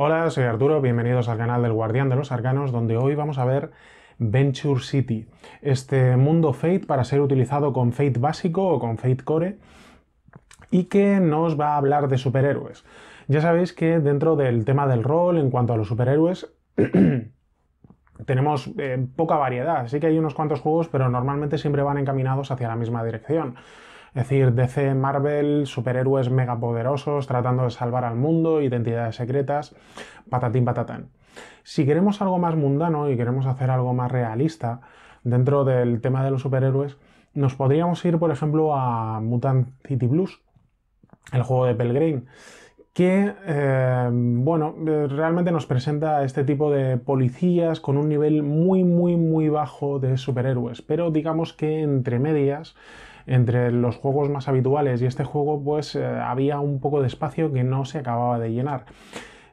Hola, soy Arturo, bienvenidos al canal del Guardián de los Arcanos, donde hoy vamos a ver Venture City, este mundo Fate para ser utilizado con Fate básico o con Fate Core, y que nos va a hablar de superhéroes. Ya sabéis que dentro del tema del rol, en cuanto a los superhéroes, tenemos eh, poca variedad. Sí que hay unos cuantos juegos, pero normalmente siempre van encaminados hacia la misma dirección. Es decir, DC, Marvel, superhéroes megapoderosos tratando de salvar al mundo, identidades secretas, patatín patatán. Si queremos algo más mundano y queremos hacer algo más realista dentro del tema de los superhéroes, nos podríamos ir, por ejemplo, a Mutant City Blues, el juego de Pelgrim, que, eh, bueno, eh, realmente nos presenta este tipo de policías con un nivel muy, muy, muy bajo de superhéroes, pero digamos que entre medias entre los juegos más habituales y este juego pues eh, había un poco de espacio que no se acababa de llenar.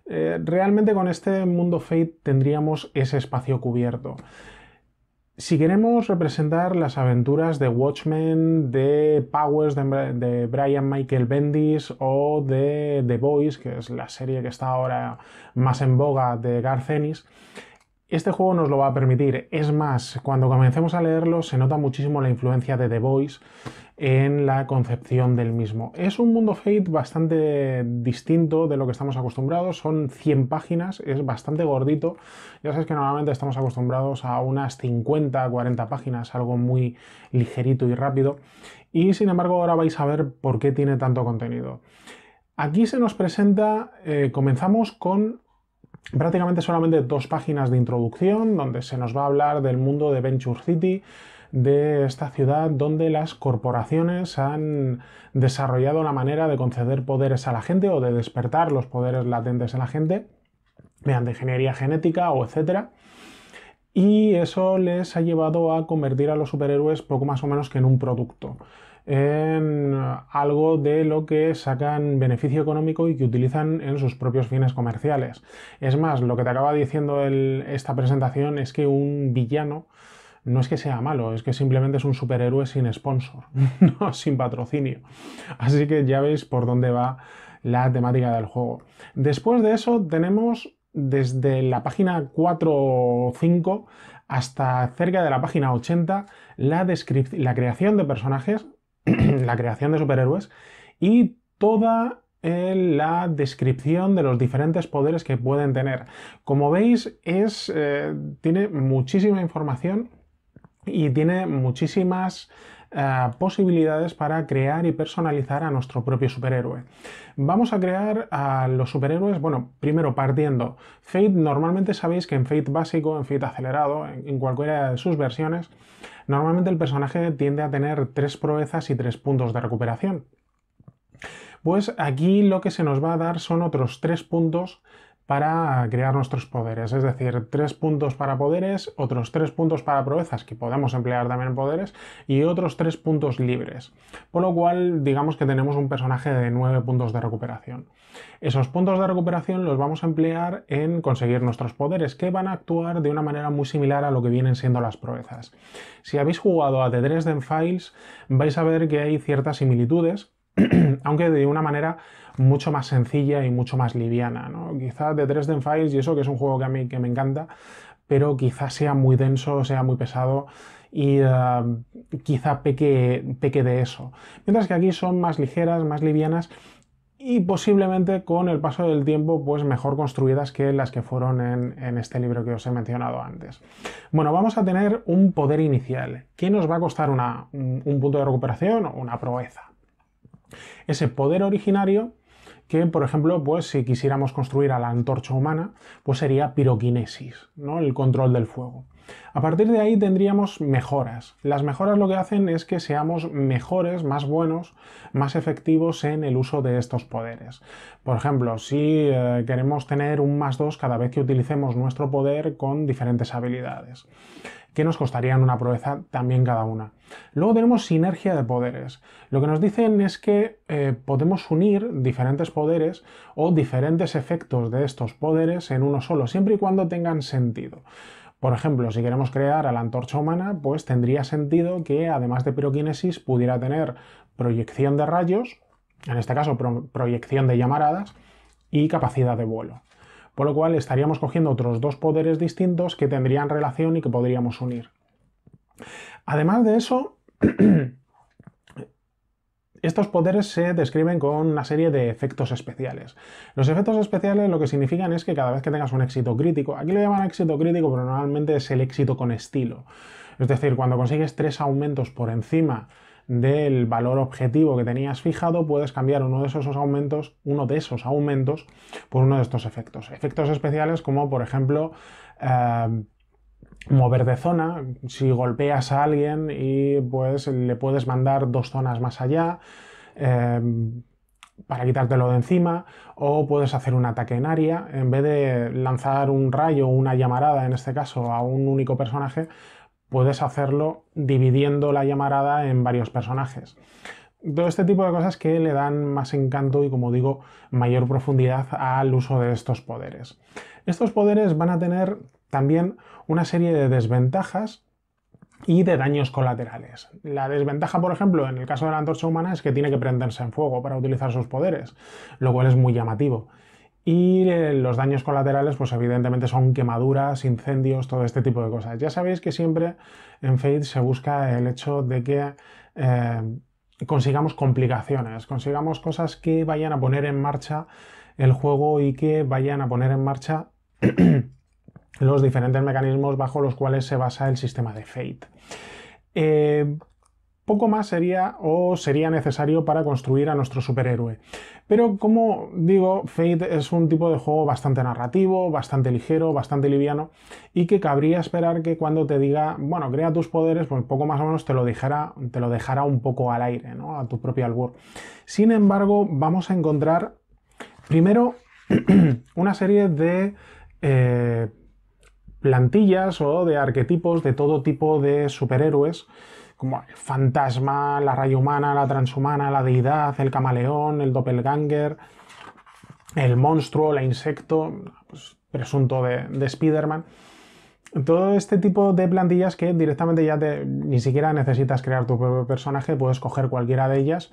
Eh, realmente con este mundo Fate tendríamos ese espacio cubierto. Si queremos representar las aventuras de Watchmen, de Powers, de, Brian Michael Bendis o de The Boys, que es la serie que está ahora más en boga de Ennis, este juego nos lo va a permitir. Es más, cuando comencemos a leerlo se nota muchísimo la influencia de The Voice en la concepción del mismo. Es un mundo Fate bastante distinto de lo que estamos acostumbrados. Son 100 páginas, es bastante gordito. Ya sabes que normalmente estamos acostumbrados a unas 50, 40 páginas, algo muy ligerito y rápido. Y sin embargo ahora vais a ver por qué tiene tanto contenido. Aquí se nos presenta, eh, comenzamos con prácticamente solamente dos páginas de introducción donde se nos va a hablar del mundo de Venture City, de esta ciudad donde las corporaciones han desarrollado la manera de conceder poderes a la gente o de despertar los poderes latentes en la gente de ingeniería genética o etcétera. Y eso les ha llevado a convertir a los superhéroes poco más o menos que en un producto en algo de lo que sacan beneficio económico y que utilizan en sus propios fines comerciales. Es más, lo que te acaba diciendo esta presentación es que un villano no es que sea malo, es que simplemente es un superhéroe sin sponsor, sin patrocinio. Así que ya veis por dónde va la temática del juego. Después de eso tenemos desde la página 4 5 hasta cerca de la página 80 la, la creación de personajes la creación de superhéroes y toda eh, la descripción de los diferentes poderes que pueden tener. Como veis, es, eh, tiene muchísima información y tiene muchísimas eh, posibilidades para crear y personalizar a nuestro propio superhéroe. Vamos a crear a los superhéroes, bueno, primero partiendo. Fate, normalmente sabéis que en Fate básico, en Fate acelerado, en, en cualquiera de sus versiones, normalmente el personaje tiende a tener tres proezas y tres puntos de recuperación. Pues aquí lo que se nos va a dar son otros tres puntos para crear nuestros poderes, es decir, tres puntos para poderes, otros tres puntos para proezas, que podemos emplear también poderes, y otros tres puntos libres. Por lo cual, digamos que tenemos un personaje de nueve puntos de recuperación. Esos puntos de recuperación los vamos a emplear en conseguir nuestros poderes, que van a actuar de una manera muy similar a lo que vienen siendo las proezas. Si habéis jugado a The Dresden Files, vais a ver que hay ciertas similitudes, aunque de una manera mucho más sencilla y mucho más liviana. ¿no? Quizás de Dresden Files, y eso que es un juego que a mí que me encanta, pero quizá sea muy denso, sea muy pesado y eh, quizá peque, peque de eso. Mientras que aquí son más ligeras, más livianas y posiblemente con el paso del tiempo pues mejor construidas que las que fueron en, este libro que os he mencionado antes. Bueno, vamos a tener un poder inicial ¿Qué nos va a costar un punto de recuperación o una proeza. Ese poder originario que, por ejemplo, pues si quisiéramos construir a la antorcha humana, pues sería piroquinesis, ¿no? el control del fuego. A partir de ahí tendríamos mejoras. Las mejoras lo que hacen es que seamos mejores, más buenos, más efectivos en el uso de estos poderes. Por ejemplo, si eh, queremos tener un más 2 cada vez que utilicemos nuestro poder con diferentes habilidades que nos costarían una proeza también cada una. Luego tenemos sinergia de poderes. Lo que nos dicen es que eh, podemos unir diferentes poderes o diferentes efectos de estos poderes en uno solo, siempre y cuando tengan sentido. Por ejemplo, si queremos crear a la antorcha humana, pues tendría sentido que además de piroquinesis pudiera tener proyección de rayos, en este caso proyección de llamaradas, y capacidad de vuelo por lo cual estaríamos cogiendo otros dos poderes distintos que tendrían relación y que podríamos unir. Además de eso, Estos poderes se describen con una serie de efectos especiales. Los efectos especiales lo que significan es que cada vez que tengas un éxito crítico, aquí lo llaman éxito crítico, pero normalmente es el éxito con estilo. Es decir, cuando consigues tres aumentos por encima del valor objetivo que tenías fijado, puedes cambiar uno de esos aumentos, uno de esos aumentos, por uno de estos efectos. Efectos especiales como, por ejemplo, eh, mover de zona, si golpeas a alguien y pues le puedes mandar dos zonas más allá, eh, para quitártelo de encima, o puedes hacer un ataque en área, en vez de lanzar un rayo o una llamarada, en este caso, a un único personaje, puedes hacerlo dividiendo la llamarada en varios personajes. Todo este tipo de cosas que le dan más encanto y, como digo, mayor profundidad al uso de estos poderes. Estos poderes van a tener también una serie de desventajas y de daños colaterales. La desventaja, por ejemplo, en el caso de la antorcha humana es que tiene que prenderse en fuego para utilizar sus poderes, lo cual es muy llamativo. Y eh, los daños colaterales, pues evidentemente son quemaduras, incendios, todo este tipo de cosas. Ya sabéis que siempre en Fate se busca el hecho de que eh, consigamos complicaciones, consigamos cosas que vayan a poner en marcha el juego y que vayan a poner en marcha los diferentes mecanismos bajo los cuales se basa el sistema de Fate. Eh, poco más sería o sería necesario para construir a nuestro superhéroe. Pero como digo, Fate es un tipo de juego bastante narrativo, bastante ligero, bastante liviano y que cabría esperar que cuando te diga, bueno, crea tus poderes, pues poco más o menos te lo dejará, te lo dejará un poco al aire, ¿no? A tu propia albur. Sin embargo, vamos a encontrar primero una serie de eh, plantillas o de arquetipos de todo tipo de superhéroes como el fantasma, la raya humana, la transhumana, la deidad, el camaleón, el doppelganger, el monstruo, el insecto, pues, presunto de, de Spider-Man. Todo este tipo de plantillas que directamente ya te, ni siquiera necesitas crear tu propio personaje, puedes coger cualquiera de ellas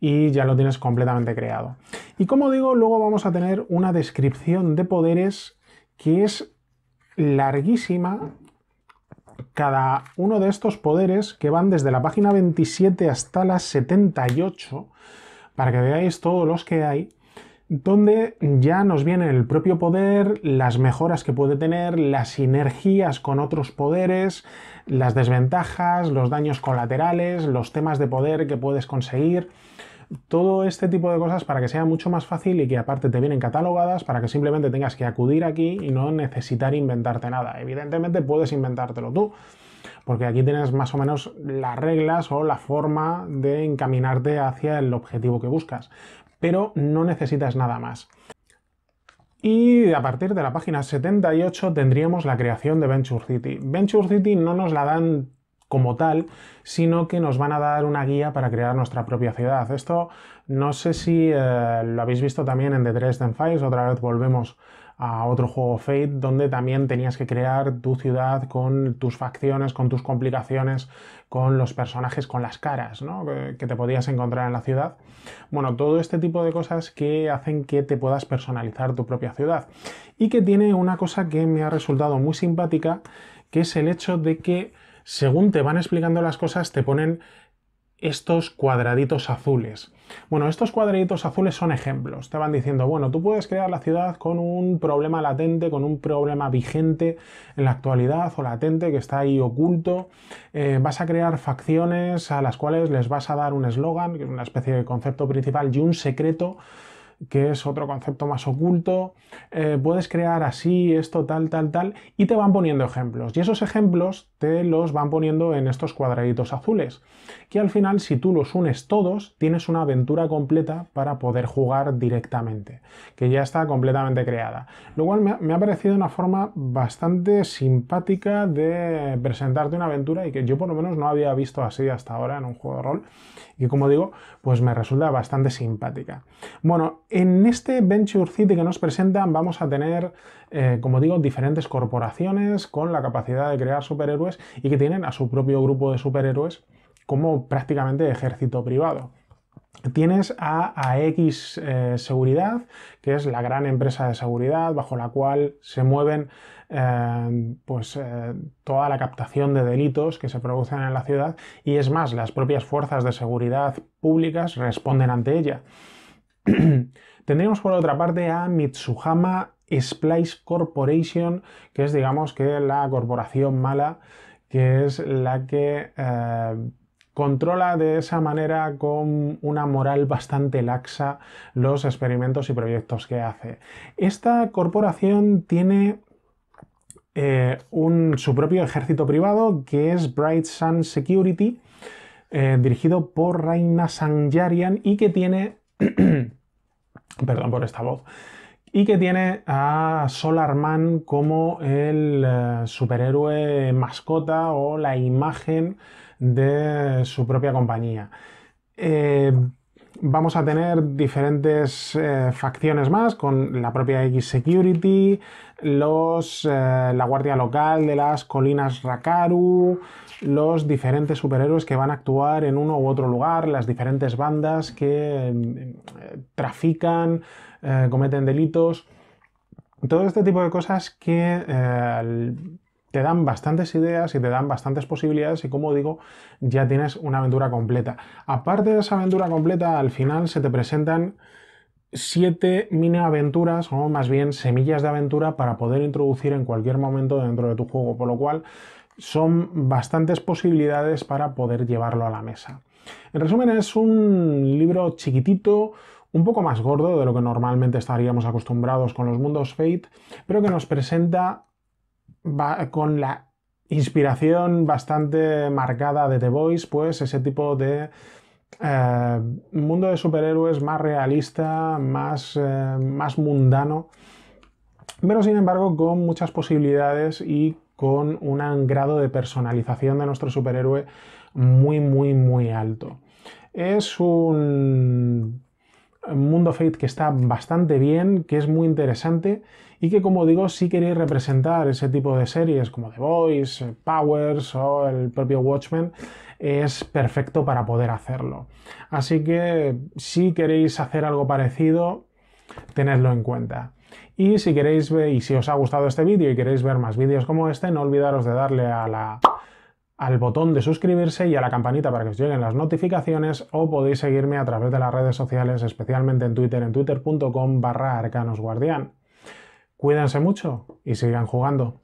y ya lo tienes completamente creado. Y como digo, luego vamos a tener una descripción de poderes que es larguísima cada uno de estos poderes que van desde la página 27 hasta la 78, para que veáis todos los que hay, donde ya nos viene el propio poder, las mejoras que puede tener, las sinergias con otros poderes, las desventajas, los daños colaterales, los temas de poder que puedes conseguir todo este tipo de cosas para que sea mucho más fácil y que aparte te vienen catalogadas para que simplemente tengas que acudir aquí y no necesitar inventarte nada. Evidentemente puedes inventártelo tú, porque aquí tienes más o menos las reglas o la forma de encaminarte hacia el objetivo que buscas, pero no necesitas nada más. Y a partir de la página 78 tendríamos la creación de Venture City. Venture City no nos la dan como tal, sino que nos van a dar una guía para crear nuestra propia ciudad. Esto no sé si eh, lo habéis visto también en The Dresden Files, otra vez volvemos a otro juego Fate, donde también tenías que crear tu ciudad con tus facciones, con tus complicaciones, con los personajes, con las caras ¿no? que te podías encontrar en la ciudad. Bueno, todo este tipo de cosas que hacen que te puedas personalizar tu propia ciudad. Y que tiene una cosa que me ha resultado muy simpática, que es el hecho de que según te van explicando las cosas, te ponen estos cuadraditos azules. Bueno, estos cuadraditos azules son ejemplos. Te van diciendo, bueno, tú puedes crear la ciudad con un problema latente, con un problema vigente en la actualidad o latente que está ahí oculto. Eh, vas a crear facciones a las cuales les vas a dar un eslogan, que una especie de concepto principal y un secreto que es otro concepto más oculto, eh, puedes crear así, esto, tal, tal, tal, y te van poniendo ejemplos. Y esos ejemplos te los van poniendo en estos cuadraditos azules, que al final si tú los unes todos, tienes una aventura completa para poder jugar directamente, que ya está completamente creada. Lo cual me, me ha parecido una forma bastante simpática de presentarte una aventura y que yo por lo menos no había visto así hasta ahora en un juego de rol. Y como digo, pues me resulta bastante simpática. Bueno, en este Venture City que nos presentan vamos a tener, eh, como digo, diferentes corporaciones con la capacidad de crear superhéroes y que tienen a su propio grupo de superhéroes como prácticamente ejército privado. Tienes a AX eh, Seguridad, que es la gran empresa de seguridad bajo la cual se mueven eh, pues, toda la captación de delitos que se producen en la ciudad y es más, las propias fuerzas de seguridad públicas responden ante ella. Tendríamos por otra parte a Mitsuhama Splice Corporation, que es digamos que la corporación mala, que es la que eh, controla de esa manera con una moral bastante laxa los experimentos y proyectos que hace. Esta corporación tiene eh, un, su propio ejército privado que es Bright Sun Security, eh, dirigido por Raina Sanjarian y que tiene Perdón por esta voz. Y que tiene a Solarman como el eh, superhéroe mascota o la imagen de su propia compañía. Eh, vamos a tener diferentes eh, facciones más con la propia X Security, la guardia local de las colinas Rakaru, los diferentes superhéroes que van a actuar en uno u otro lugar, las diferentes bandas que em, em, trafican, eh, cometen delitos, todo este tipo de cosas que eh, te dan bastantes ideas y te dan bastantes posibilidades y como digo, ya tienes una aventura completa. Aparte de esa aventura completa, al final se te presentan siete mini aventuras o más bien semillas de aventura para poder introducir en cualquier momento dentro de tu juego, por lo cual son bastantes posibilidades para poder llevarlo a la mesa. En resumen, es un libro chiquitito, un poco más gordo de lo que normalmente estaríamos acostumbrados con los mundos Fate, pero que nos presenta con la inspiración bastante marcada de The Voice, pues ese tipo de eh, mundo de superhéroes más realista, más, eh, más mundano, pero sin embargo con muchas posibilidades y con un grado de personalización de nuestro superhéroe muy, muy, muy alto. Es un mundo Fate que está bastante bien, que es muy interesante y que, como digo, si queréis representar ese tipo de series como The Voice, eh, Powers o el propio Watchmen, es perfecto para poder hacerlo. Así que si queréis hacer algo parecido, tenedlo en cuenta. Y si queréis y si os ha gustado este vídeo y queréis ver más vídeos como este, no olvidaros de darle al botón de suscribirse y a la campanita para que os lleguen las notificaciones o podéis seguirme a través de las redes sociales, especialmente en Twitter, en twitter.com barra arcanosguardián. Cuídense mucho y sigan jugando.